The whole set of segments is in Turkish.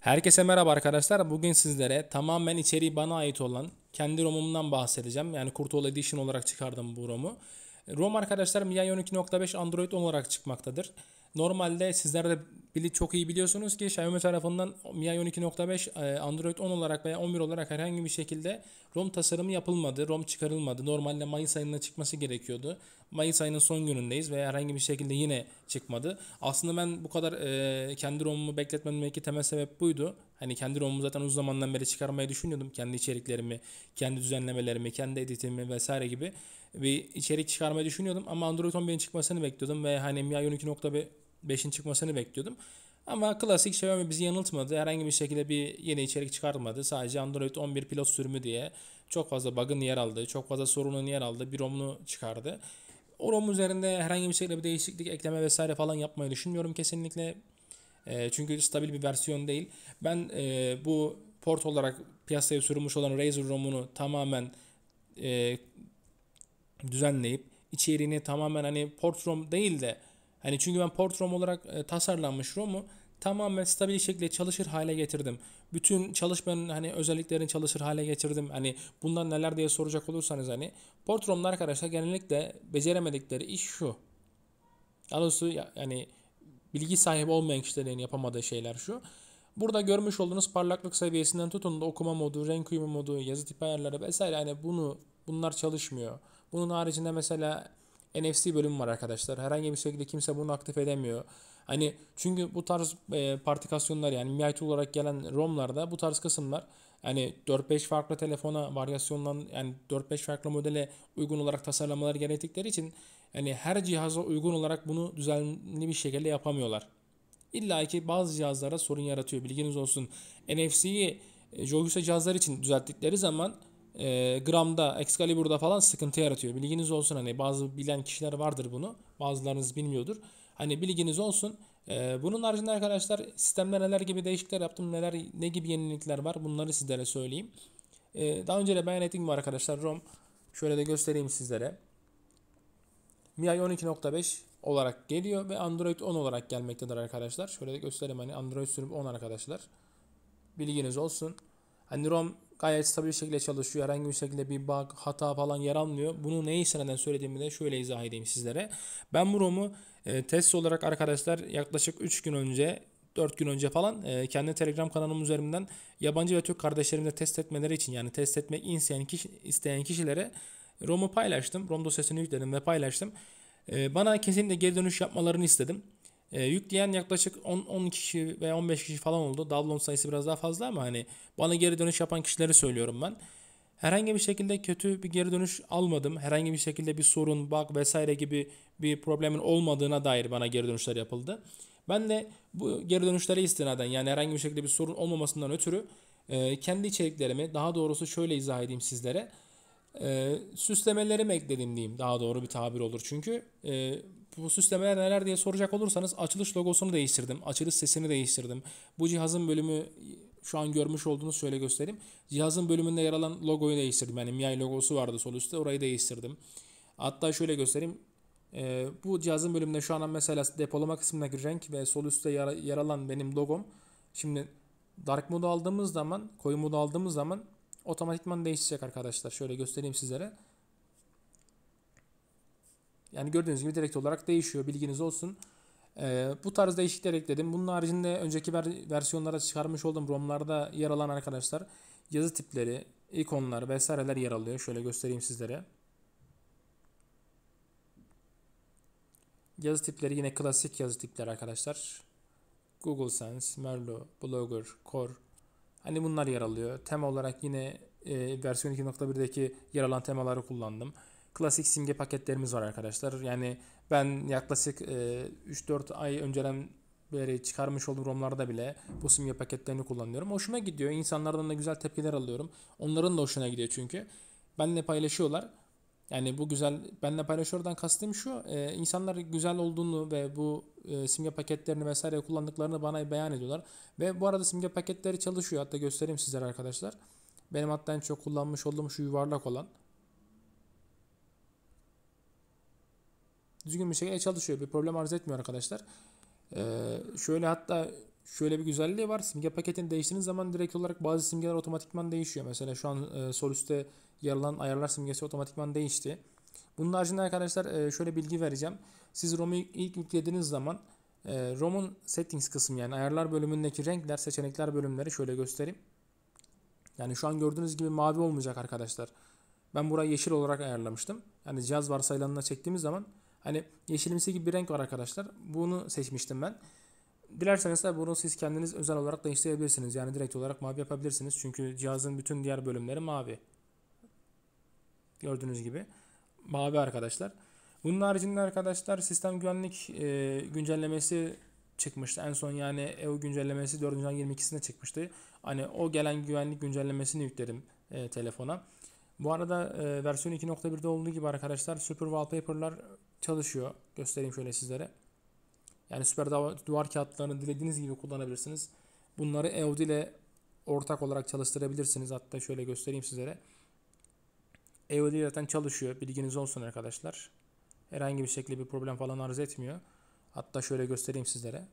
Herkese merhaba arkadaşlar. Bugün sizlere tamamen içeriği bana ait olan kendi ROM'umdan bahsedeceğim. Yani Kurtoğlu Edition olarak çıkardım bu ROM'u. E, ROM arkadaşlar MIUI 12.5 Android 10 olarak çıkmaktadır. Normalde sizler de bili çok iyi biliyorsunuz ki Xiaomi tarafından Mi 12.5 e, Android 10 olarak veya 11 olarak herhangi bir şekilde ROM tasarımı yapılmadı. ROM çıkarılmadı. Normalde Mayıs ayında çıkması gerekiyordu. Mayıs ayının son günündeyiz ve herhangi bir şekilde yine çıkmadı. Aslında ben bu kadar e, kendi ROM'umu bekletmemdeki temel sebep buydu. Hani kendi ROM'umu zaten uzun zamandan beri çıkarmayı düşünüyordum. Kendi içeriklerimi, kendi düzenlemelerimi, kendi editimi vesaire gibi bir içerik çıkarmayı düşünüyordum. Ama Android 11'in çıkmasını bekliyordum ve hani Mi 12.5 5'in çıkmasını bekliyordum. Ama klasik Xiaomi şey bizi yanıltmadı. Herhangi bir şekilde bir yeni içerik çıkartmadı. Sadece Android 11 pilot sürümü diye çok fazla bug'ın yer aldı çok fazla sorunun yer aldı bir ROM'unu çıkardı. O ROM üzerinde herhangi bir şekilde bir değişiklik, ekleme vesaire falan yapmayı düşünmüyorum kesinlikle. E, çünkü stabil bir versiyon değil. Ben e, bu port olarak piyasaya sürmüş olan Razer ROM'unu tamamen e, düzenleyip içeriğini tamamen hani port ROM değil de Hani çünkü ben Port ROM olarak e, tasarlanmış ROM'u tamamen stabil şekilde çalışır hale getirdim. Bütün çalışmanın hani özelliklerini çalışır hale getirdim. Hani bundan neler diye soracak olursanız hani Port ROM'da arkadaşlar genellikle beceremedikleri iş şu. Alısı yani bilgi sahibi olmayan kişilerin yapamadığı şeyler şu. Burada görmüş olduğunuz parlaklık seviyesinden tutun da okuma modu, renk uyumu modu, yazı tipi ayarları vesaire hani bunu bunlar çalışmıyor. Bunun haricinde mesela NFC bölümü var arkadaşlar. Herhangi bir şekilde kimse bunu aktif edemiyor. Hani çünkü bu tarz e, partikasyonlar yani MIT olarak gelen ROM'larda bu tarz kısımlar yani 4-5 farklı telefona varyasyonlan yani 4-5 farklı modele uygun olarak tasarlamalar gerektikleri için yani her cihaza uygun olarak bunu düzenli bir şekilde yapamıyorlar. İlla ki bazı cihazlara sorun yaratıyor. Bilginiz olsun. NFC'yi e, Joyus'a cihazlar için düzelttikleri zaman e, gramda, Excalibur'da falan sıkıntı yaratıyor. Bilginiz olsun hani bazı bilen kişiler vardır bunu. Bazılarınız bilmiyordur. Hani bilginiz olsun. E, bunun haricinde arkadaşlar sistemde neler gibi değişiklikler yaptım, neler ne gibi yenilikler var bunları sizlere söyleyeyim. E, daha önce de beyan ettiğim var arkadaşlar ROM. Şöyle de göstereyim sizlere. MIUI 12.5 olarak geliyor ve Android 10 olarak gelmektedir arkadaşlar. Şöyle de göstereyim hani Android sürüm 10 arkadaşlar. Bilginiz olsun. Hani ROM gayet stabil bir şekilde çalışıyor. Herhangi bir şekilde bir bug, hata falan yer almıyor. Bunu ne istinaden söylediğimi de şöyle izah edeyim sizlere. Ben bu ROM'u e, test olarak arkadaşlar yaklaşık 3 gün önce 4 gün önce falan e, kendi Telegram kanalım üzerinden yabancı ve Türk kardeşlerimle test etmeleri için yani test etmek isteyen, kişi, isteyen kişilere ROM'u paylaştım. ROM dosyasını yükledim ve paylaştım. E, bana kesinlikle geri dönüş yapmalarını istedim. E, yükleyen yaklaşık 10, 10 kişi veya 15 kişi falan oldu. Download sayısı biraz daha fazla ama hani bana geri dönüş yapan kişileri söylüyorum ben. Herhangi bir şekilde kötü bir geri dönüş almadım. Herhangi bir şekilde bir sorun, bug vesaire gibi bir problemin olmadığına dair bana geri dönüşler yapıldı. Ben de bu geri dönüşlere istinaden yani herhangi bir şekilde bir sorun olmamasından ötürü e, kendi içeriklerimi daha doğrusu şöyle izah edeyim sizlere e, ee, süslemelerimi ekledim diyeyim. Daha doğru bir tabir olur çünkü. E, bu süslemeler neler diye soracak olursanız açılış logosunu değiştirdim. Açılış sesini değiştirdim. Bu cihazın bölümü şu an görmüş olduğunuz şöyle göstereyim. Cihazın bölümünde yer alan logoyu değiştirdim. Yani MIUI logosu vardı sol üstte orayı değiştirdim. Hatta şöyle göstereyim. E, bu cihazın bölümünde şu an mesela depolama kısmındaki renk ve sol üstte yer, yer alan benim logom. Şimdi dark mode aldığımız zaman, koyu mode aldığımız zaman otomatikman değişecek arkadaşlar. Şöyle göstereyim sizlere. Yani gördüğünüz gibi direkt olarak değişiyor. Bilginiz olsun. Ee, bu tarz değişiklikler ekledim. Bunun haricinde önceki ver versiyonlara çıkarmış olduğum ROM'larda yer alan arkadaşlar yazı tipleri, ikonlar vesaireler yer alıyor. Şöyle göstereyim sizlere. Yazı tipleri yine klasik yazı tipleri arkadaşlar. Google Sense, Merlo Blogger, Core, Hani bunlar yer alıyor. Tema olarak yine e, versiyon 2.1'deki yer alan temaları kullandım. Klasik simge paketlerimiz var arkadaşlar. Yani ben yaklaşık e, 3-4 ay önceden böyle çıkarmış olduğum ROM'larda bile bu simge paketlerini kullanıyorum. Hoşuma gidiyor. İnsanlardan da güzel tepkiler alıyorum. Onların da hoşuna gidiyor çünkü. Benle paylaşıyorlar. Yani bu güzel, benle paylaşıyordan kastım şu, e, insanlar güzel olduğunu ve bu e, simge paketlerini vesaire kullandıklarını bana beyan ediyorlar. Ve bu arada simge paketleri çalışıyor. Hatta göstereyim sizlere arkadaşlar. Benim hatta en çok kullanmış olduğum şu yuvarlak olan. Düzgün bir şekilde çalışıyor. Bir problem arz etmiyor arkadaşlar. Ee, şöyle hatta şöyle bir güzelliği var. Simge paketini değiştirdiğiniz zaman direkt olarak bazı simgeler otomatikman değişiyor. Mesela şu an e, sol üstte yer ayarlar simgesi otomatikman değişti. Bunun haricinde arkadaşlar e, şöyle bilgi vereceğim. Siz ROM'u ilk yüklediğiniz zaman e, ROM'un settings kısmı yani ayarlar bölümündeki renkler, seçenekler bölümleri şöyle göstereyim. Yani şu an gördüğünüz gibi mavi olmayacak arkadaşlar. Ben burayı yeşil olarak ayarlamıştım. Yani cihaz varsayılanına çektiğimiz zaman hani yeşilimsi gibi bir renk var arkadaşlar. Bunu seçmiştim ben. Dilerseniz de bunu siz kendiniz özel olarak değiştirebilirsiniz. Yani direkt olarak mavi yapabilirsiniz. Çünkü cihazın bütün diğer bölümleri mavi. Gördüğünüz gibi mavi arkadaşlar. Bunun haricinde arkadaşlar sistem güvenlik e, güncellemesi çıkmıştı. En son yani EU güncellemesi 4.22'sinde çıkmıştı. Hani o gelen güvenlik güncellemesini yükledim e, telefona. Bu arada e, versiyon 2.1'de olduğu gibi arkadaşlar Super Wallpaper'lar çalışıyor. Göstereyim şöyle sizlere. Yani süper duvar kağıtlarını dilediğiniz gibi kullanabilirsiniz. Bunları EOD ile ortak olarak çalıştırabilirsiniz. Hatta şöyle göstereyim sizlere. AOD zaten çalışıyor. Bilginiz olsun arkadaşlar. Herhangi bir şekilde bir problem falan arz etmiyor. Hatta şöyle göstereyim sizlere.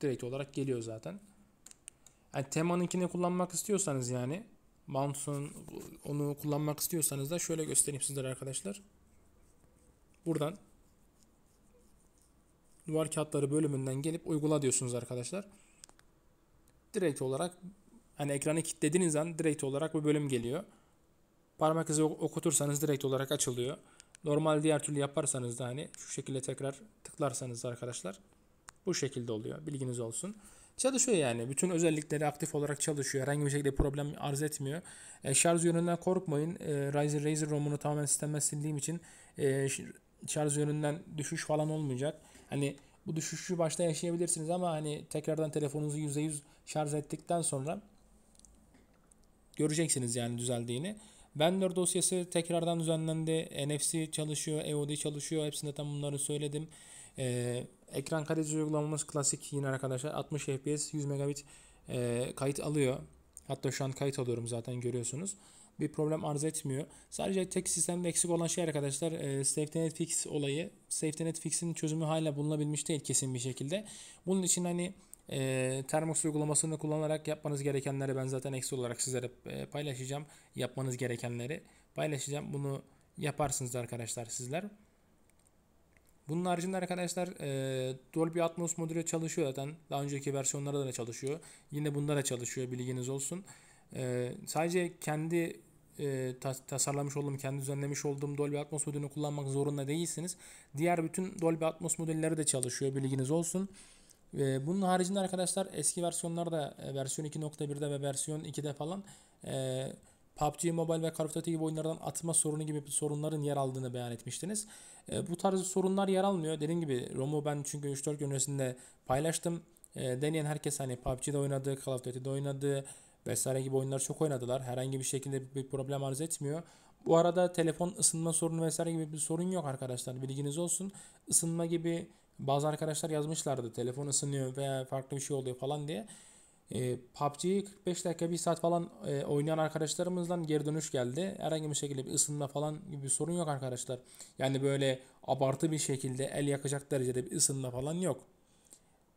Direkt olarak geliyor zaten. Yani temanınkini kullanmak istiyorsanız yani Bounce'un onu kullanmak istiyorsanız da şöyle göstereyim sizlere arkadaşlar. Buradan duvar kağıtları bölümünden gelip uygula diyorsunuz arkadaşlar. Direkt olarak Hani ekranı kilitlediğiniz an direkt olarak bu bölüm geliyor. Parmak izi okutursanız direkt olarak açılıyor. Normal diğer türlü yaparsanız da hani şu şekilde tekrar tıklarsanız arkadaşlar bu şekilde oluyor. Bilginiz olsun. Çalışıyor yani. Bütün özellikleri aktif olarak çalışıyor. Herhangi bir şekilde problem arz etmiyor. E, şarj yönünden korkmayın. E, Ryzen Razer ROM'unu tamamen sistemden sildiğim için e, şarj yönünden düşüş falan olmayacak. Hani bu düşüşü başta yaşayabilirsiniz ama hani tekrardan telefonunuzu %100 şarj ettikten sonra göreceksiniz yani düzeldiğini. Vendor dosyası tekrardan düzenlendi. NFC çalışıyor, EOD çalışıyor. Hepsinde tam bunları söyledim. Ee, ekran kalitesi uygulamamız klasik yine arkadaşlar. 60 FPS 100 megabit e, kayıt alıyor. Hatta şu an kayıt alıyorum zaten görüyorsunuz. Bir problem arz etmiyor. Sadece tek sistemde eksik olan şey arkadaşlar e, SafetyNet Fix olayı. SafetyNet Fix'in çözümü hala bulunabilmiş değil kesin bir şekilde. Bunun için hani e, Termos uygulamasını kullanarak yapmanız gerekenleri ben zaten eksi olarak sizlere e, paylaşacağım. Yapmanız gerekenleri paylaşacağım. Bunu yaparsınız arkadaşlar sizler. Bunun haricinde arkadaşlar e, Dolby Atmos modülü çalışıyor zaten. Daha önceki versiyonlarda da çalışıyor. Yine bunda da çalışıyor bilginiz olsun. E, sadece kendi e, tasarlamış olduğum, kendi düzenlemiş olduğum Dolby Atmos modülünü kullanmak zorunda değilsiniz. Diğer bütün Dolby Atmos modelleri de çalışıyor bilginiz olsun. Ve ee, bunun haricinde arkadaşlar eski versiyonlarda e, versiyon 2.1'de ve versiyon 2'de falan e, PUBG Mobile ve Call of Duty gibi oyunlardan atma sorunu gibi sorunların yer aldığını beyan etmiştiniz. E, bu tarz sorunlar yer almıyor. Dediğim gibi ROM'u ben çünkü 3-4 gün öncesinde paylaştım. E, deneyen herkes hani PUBG'de oynadı, Call of Duty'de oynadı vesaire gibi oyunlar çok oynadılar. Herhangi bir şekilde bir problem arz etmiyor. Bu arada telefon ısınma sorunu vesaire gibi bir sorun yok arkadaşlar. Bilginiz olsun. Isınma gibi bazı arkadaşlar yazmışlardı telefon ısınıyor veya farklı bir şey oluyor falan diye. E, PUBG'yi 45 dakika 1 saat falan e, oynayan arkadaşlarımızdan geri dönüş geldi. Herhangi bir şekilde bir ısınma falan gibi bir sorun yok arkadaşlar. Yani böyle abartı bir şekilde el yakacak derecede bir ısınma falan yok.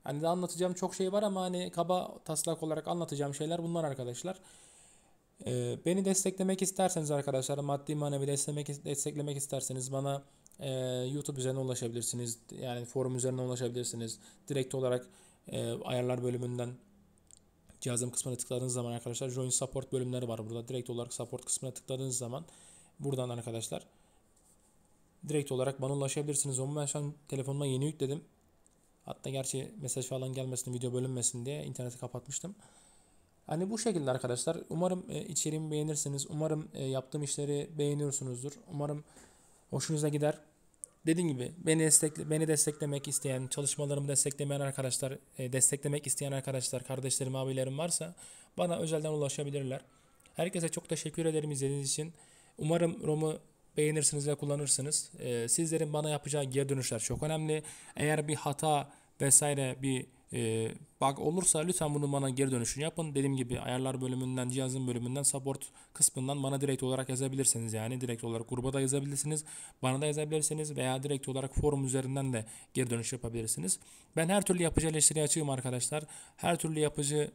Hani de anlatacağım çok şey var ama hani kaba taslak olarak anlatacağım şeyler bunlar arkadaşlar. Ee, beni desteklemek isterseniz arkadaşlar maddi manevi desteklemek, desteklemek isterseniz bana e, YouTube üzerine ulaşabilirsiniz. Yani forum üzerine ulaşabilirsiniz. Direkt olarak e, ayarlar bölümünden cihazım kısmına tıkladığınız zaman arkadaşlar Join Support bölümleri var burada. Direkt olarak Support kısmına tıkladığınız zaman buradan arkadaşlar direkt olarak bana ulaşabilirsiniz. Onu ben şu an telefonuma yeni yükledim. Hatta gerçi mesaj falan gelmesin, video bölünmesin diye interneti kapatmıştım. Hani bu şekilde arkadaşlar. Umarım içeriğimi beğenirsiniz. Umarım yaptığım işleri beğeniyorsunuzdur. Umarım Hoşunuza gider. Dediğim gibi beni destekle, beni desteklemek isteyen, çalışmalarımı desteklemeyen arkadaşlar, e, desteklemek isteyen arkadaşlar, kardeşlerim, abilerim varsa bana özelden ulaşabilirler. Herkese çok teşekkür ederim izlediğiniz için. Umarım Rom'u beğenirsiniz ve kullanırsınız. E, sizlerin bana yapacağı geri dönüşler çok önemli. Eğer bir hata vesaire bir e, ee, bug olursa lütfen bunu bana geri dönüşünü yapın. Dediğim gibi ayarlar bölümünden, cihazın bölümünden, support kısmından bana direkt olarak yazabilirsiniz. Yani direkt olarak gruba da yazabilirsiniz, bana da yazabilirsiniz veya direkt olarak forum üzerinden de geri dönüş yapabilirsiniz. Ben her türlü yapıcı eleştiri açığım arkadaşlar. Her türlü yapıcı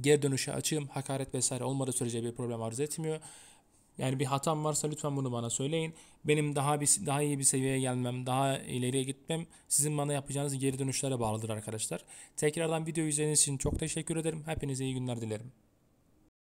geri dönüşe açığım. Hakaret vesaire olmadığı sürece bir problem arz etmiyor. Yani bir hatam varsa lütfen bunu bana söyleyin. Benim daha bir daha iyi bir seviyeye gelmem, daha ileriye gitmem sizin bana yapacağınız geri dönüşlere bağlıdır arkadaşlar. Tekrardan video izlediğiniz için çok teşekkür ederim. Hepinize iyi günler dilerim.